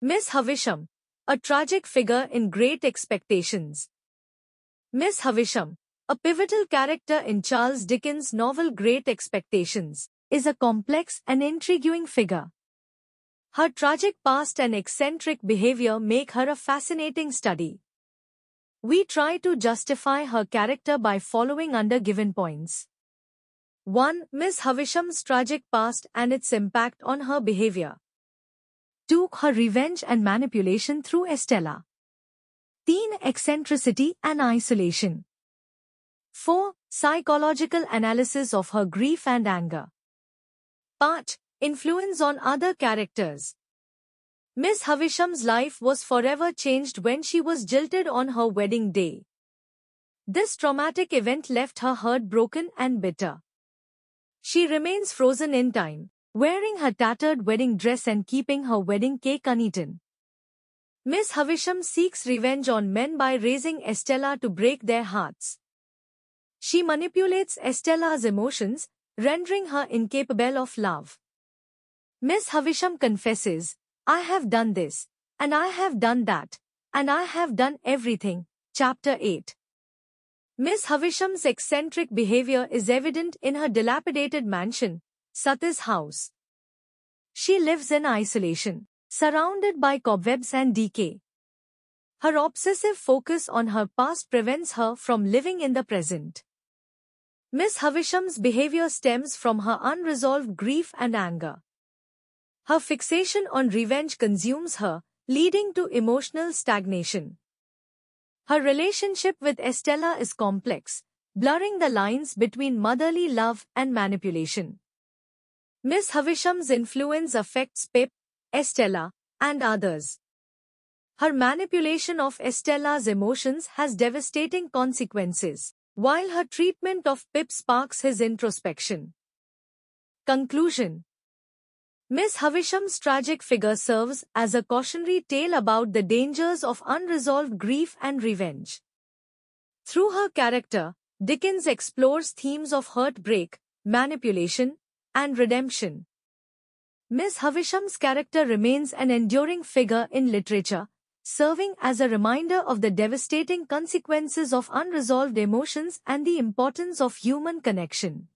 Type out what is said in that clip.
Miss Havisham, a tragic figure in Great Expectations. Miss Havisham, a pivotal character in Charles Dickens' novel Great Expectations, is a complex and intriguing figure. Her tragic past and eccentric behavior make her a fascinating study. We try to justify her character by following under given points. 1. Miss Havisham's tragic past and its impact on her behavior took her revenge and manipulation through Estella. Teen eccentricity and isolation. 4. Psychological analysis of her grief and anger. Part Influence on other characters. Miss Havisham's life was forever changed when she was jilted on her wedding day. This traumatic event left her heart broken and bitter. She remains frozen in time, wearing her tattered wedding dress and keeping her wedding cake uneaten. Miss Havisham seeks revenge on men by raising Estella to break their hearts. She manipulates Estella's emotions, rendering her incapable of love. Miss Havisham confesses, I have done this, and I have done that, and I have done everything. Chapter 8 Miss Havisham's eccentric behavior is evident in her dilapidated mansion, Satis' house. She lives in isolation, surrounded by cobwebs and decay. Her obsessive focus on her past prevents her from living in the present. Miss Havisham's behavior stems from her unresolved grief and anger. Her fixation on revenge consumes her, leading to emotional stagnation. Her relationship with Estella is complex, blurring the lines between motherly love and manipulation. Miss Havisham's influence affects Pip, Estella, and others. Her manipulation of Estella's emotions has devastating consequences, while her treatment of Pip sparks his introspection. Conclusion Miss Havisham's tragic figure serves as a cautionary tale about the dangers of unresolved grief and revenge. Through her character, Dickens explores themes of heartbreak, manipulation, and redemption. Ms. Havisham's character remains an enduring figure in literature, serving as a reminder of the devastating consequences of unresolved emotions and the importance of human connection.